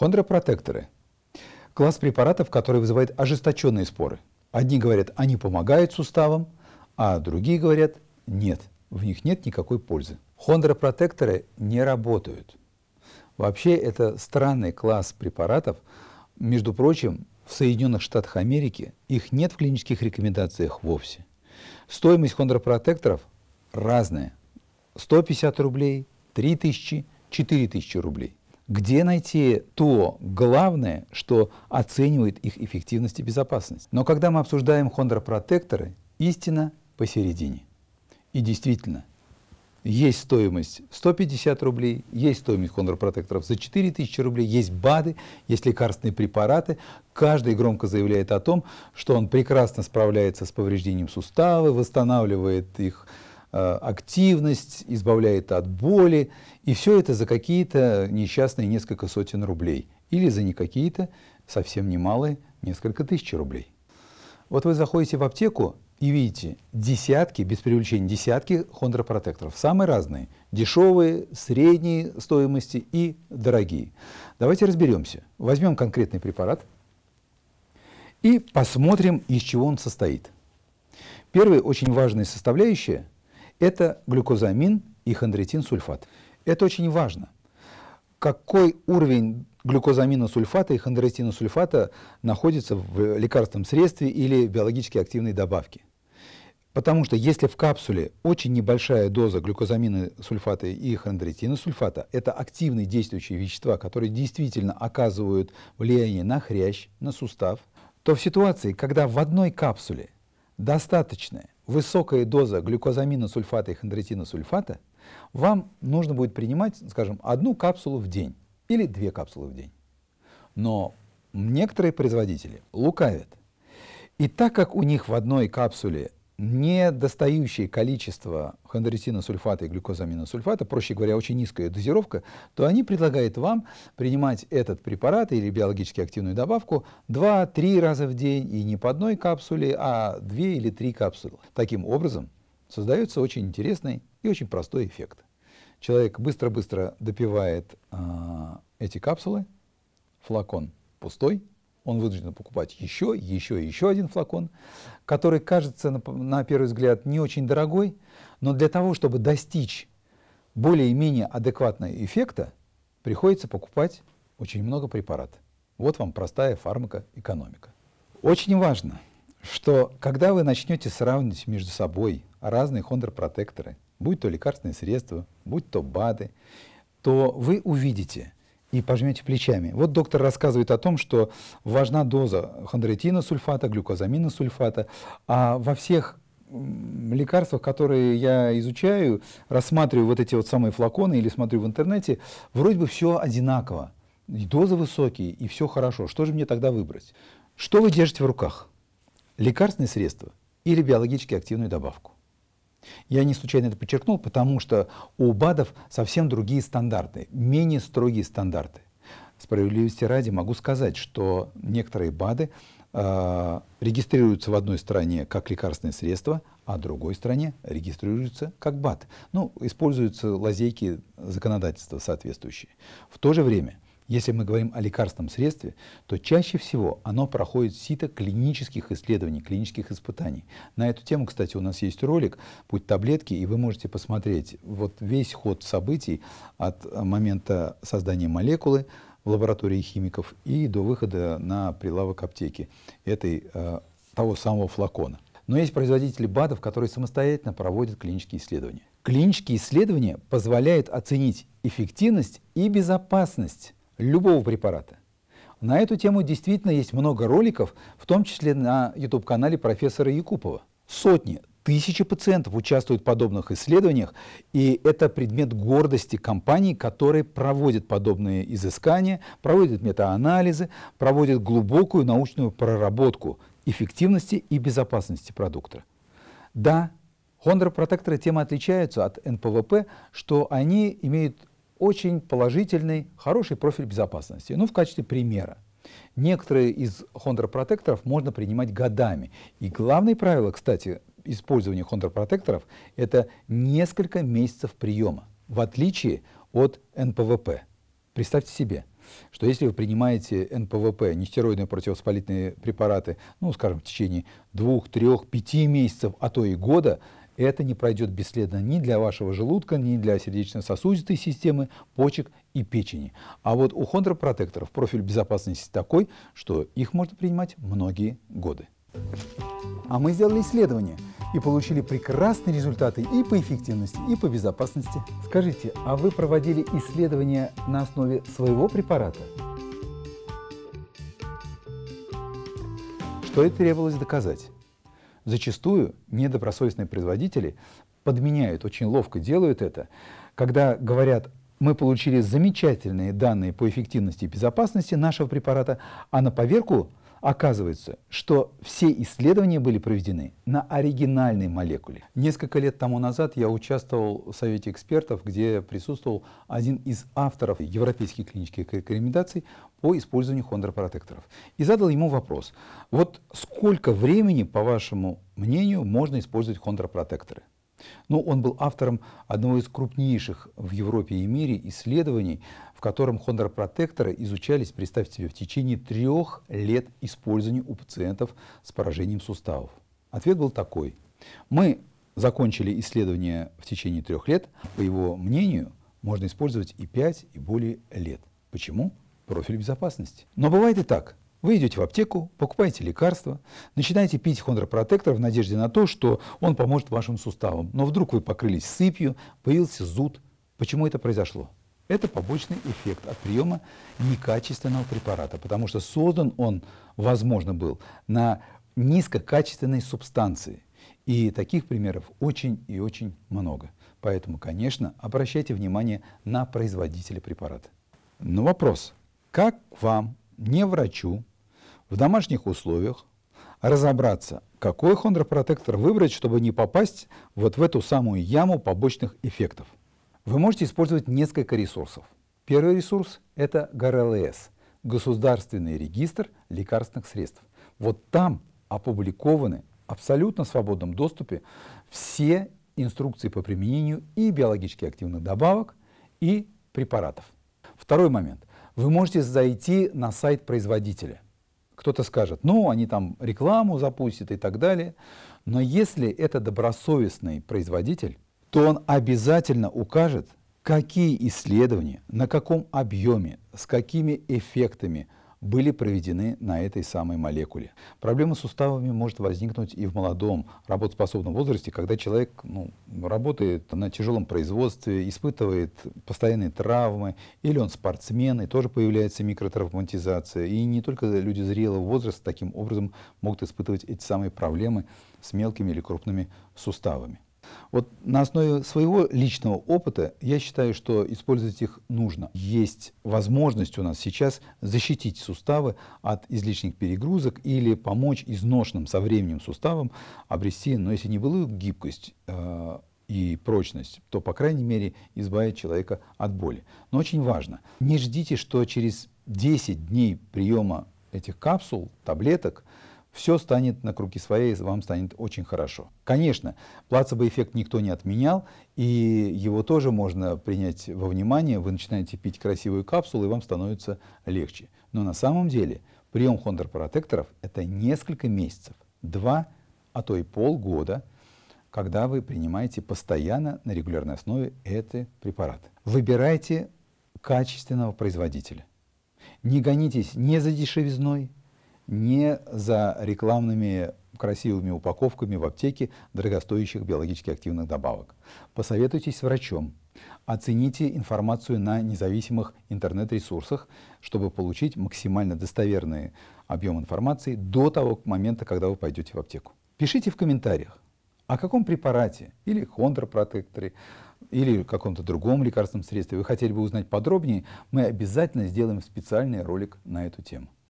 Хондропротекторы – класс препаратов, который вызывает ожесточенные споры. Одни говорят, они помогают суставам, а другие говорят, нет, в них нет никакой пользы. Хондропротекторы не работают. Вообще, это странный класс препаратов. Между прочим, в Соединенных Штатах Америки их нет в клинических рекомендациях вовсе. Стоимость хондропротекторов разная. 150 рублей, 3000, 4000 рублей где найти то главное, что оценивает их эффективность и безопасность. Но когда мы обсуждаем хондропротекторы, истина посередине. И действительно, есть стоимость 150 рублей, есть стоимость хондропротекторов за 4000 рублей, есть БАДы, есть лекарственные препараты. Каждый громко заявляет о том, что он прекрасно справляется с повреждением сустава, восстанавливает их Э, активность, избавляет от боли, и все это за какие-то несчастные несколько сотен рублей или за не какие-то совсем немалые несколько тысяч рублей. Вот вы заходите в аптеку и видите десятки, без привлечения десятки хондропротекторов. Самые разные. Дешевые, средние стоимости и дорогие. Давайте разберемся. Возьмем конкретный препарат и посмотрим, из чего он состоит. Первая очень важная составляющая – это глюкозамин и хондритин-сульфат. Это очень важно. Какой уровень глюкозамина сульфата и хондритина сульфата находится в лекарственном средстве или биологически активной добавке? Потому что если в капсуле очень небольшая доза глюкозамина сульфата и хондритина сульфата, это активные действующие вещества, которые действительно оказывают влияние на хрящ, на сустав, то в ситуации, когда в одной капсуле достаточное высокая доза глюкозамина сульфата и хондритина сульфата, вам нужно будет принимать, скажем, одну капсулу в день или две капсулы в день. Но некоторые производители лукавят. И так как у них в одной капсуле недостающее количество сульфата и глюкозаминосульфата, проще говоря, очень низкая дозировка, то они предлагают вам принимать этот препарат или биологически активную добавку 2-3 раза в день и не по одной капсуле, а 2 или 3 капсулы. Таким образом создается очень интересный и очень простой эффект. Человек быстро-быстро допивает э, эти капсулы, флакон пустой, он вынужден покупать еще, еще, еще один флакон, который кажется, на, на первый взгляд, не очень дорогой, но для того, чтобы достичь более-менее адекватного эффекта, приходится покупать очень много препарат. Вот вам простая фармакоэкономика. Очень важно, что когда вы начнете сравнивать между собой разные хондропротекторы, будь то лекарственные средства, будь то БАДы, то вы увидите – и пожмете плечами. Вот доктор рассказывает о том, что важна доза хондроитина сульфата, глюкозамина сульфата, а во всех лекарствах, которые я изучаю, рассматриваю вот эти вот самые флаконы или смотрю в интернете, вроде бы все одинаково. И дозы высокие, и все хорошо. Что же мне тогда выбрать? Что вы держите в руках? Лекарственные средства или биологически активную добавку? Я не случайно это подчеркнул, потому что у БАДов совсем другие стандарты, менее строгие стандарты. Справедливости ради могу сказать, что некоторые БАДы э, регистрируются в одной стране как лекарственное средство, а в другой стране регистрируются как БАД. Ну, используются лазейки законодательства соответствующие. В то же время – если мы говорим о лекарственном средстве, то чаще всего оно проходит сито клинических исследований, клинических испытаний. На эту тему, кстати, у нас есть ролик «Путь таблетки», и вы можете посмотреть вот весь ход событий от момента создания молекулы в лаборатории химиков и до выхода на прилавок аптеки этой, э, того самого флакона. Но есть производители БАДов, которые самостоятельно проводят клинические исследования. Клинические исследования позволяют оценить эффективность и безопасность любого препарата. На эту тему действительно есть много роликов, в том числе на YouTube-канале профессора Якупова. Сотни, тысячи пациентов участвуют в подобных исследованиях, и это предмет гордости компаний, которые проводят подобные изыскания, проводят метаанализы, проводят глубокую научную проработку эффективности и безопасности продукта. Да, хондропротекторы тем отличаются от НПВП, что они имеют очень положительный, хороший профиль безопасности. Ну, в качестве примера. Некоторые из хондропротекторов можно принимать годами. И главное правило, кстати, использования хондропротекторов – это несколько месяцев приема, в отличие от НПВП. Представьте себе, что если вы принимаете НПВП, нестероидные противовоспалительные препараты, ну, скажем, в течение двух, трех, пяти месяцев, а то и года – это не пройдет бесследно ни для вашего желудка, ни для сердечно-сосудистой системы, почек и печени. А вот у хондропротекторов профиль безопасности такой, что их можно принимать многие годы. А мы сделали исследование и получили прекрасные результаты и по эффективности, и по безопасности. Скажите, а вы проводили исследования на основе своего препарата? Что и требовалось доказать зачастую недобросовестные производители подменяют, очень ловко делают это, когда говорят, мы получили замечательные данные по эффективности и безопасности нашего препарата, а на поверку Оказывается, что все исследования были проведены на оригинальной молекуле. Несколько лет тому назад я участвовал в Совете экспертов, где присутствовал один из авторов европейских клинических рекомендаций по использованию хондропротекторов. И задал ему вопрос, вот сколько времени, по вашему мнению, можно использовать хондропротекторы? Но он был автором одного из крупнейших в Европе и мире исследований, в котором хондропротекторы изучались, представьте себе, в течение трех лет использования у пациентов с поражением суставов. Ответ был такой. Мы закончили исследование в течение трех лет. По его мнению, можно использовать и 5, и более лет. Почему? Профиль безопасности. Но бывает и так. Вы идете в аптеку, покупаете лекарства, начинаете пить хондропротектор в надежде на то, что он поможет вашим суставам. Но вдруг вы покрылись сыпью, появился зуд. Почему это произошло? Это побочный эффект от приема некачественного препарата, потому что создан он, возможно, был на низкокачественной субстанции. И таких примеров очень и очень много. Поэтому, конечно, обращайте внимание на производителя препарата. Но вопрос, как вам, не врачу, в домашних условиях, разобраться, какой хондропротектор выбрать, чтобы не попасть вот в эту самую яму побочных эффектов. Вы можете использовать несколько ресурсов. Первый ресурс – это ГРЛС а – Государственный регистр лекарственных средств. Вот там опубликованы абсолютно в свободном доступе все инструкции по применению и биологически активных добавок, и препаратов. Второй момент. Вы можете зайти на сайт производителя – кто-то скажет, ну, они там рекламу запустят и так далее. Но если это добросовестный производитель, то он обязательно укажет, какие исследования, на каком объеме, с какими эффектами – были проведены на этой самой молекуле. Проблема с суставами может возникнуть и в молодом работоспособном возрасте, когда человек ну, работает на тяжелом производстве, испытывает постоянные травмы, или он спортсмен, и тоже появляется микротравматизация. И не только люди зрелого возраста таким образом могут испытывать эти самые проблемы с мелкими или крупными суставами. Вот на основе своего личного опыта я считаю, что использовать их нужно. Есть возможность у нас сейчас защитить суставы от излишних перегрузок или помочь изношенным со временем суставам обрести, но если не былую гибкость, э и прочность, то, по крайней мере, избавит человека от боли. Но очень важно, не ждите, что через 10 дней приема этих капсул, таблеток, все станет на круги своя, и вам станет очень хорошо. Конечно, плацебо-эффект никто не отменял, и его тоже можно принять во внимание. Вы начинаете пить красивую капсулу, и вам становится легче. Но на самом деле прием хондропротекторов – это несколько месяцев, два, а то и полгода, когда вы принимаете постоянно на регулярной основе эти препараты. Выбирайте качественного производителя. Не гонитесь не за дешевизной, не за рекламными красивыми упаковками в аптеке дорогостоящих биологически активных добавок. Посоветуйтесь с врачом. Оцените информацию на независимых интернет-ресурсах, чтобы получить максимально достоверный объем информации до того момента, когда вы пойдете в аптеку. Пишите в комментариях, о каком препарате или контрпротекторе, или каком-то другом лекарственном средстве вы хотели бы узнать подробнее, мы обязательно сделаем специальный ролик на эту тему.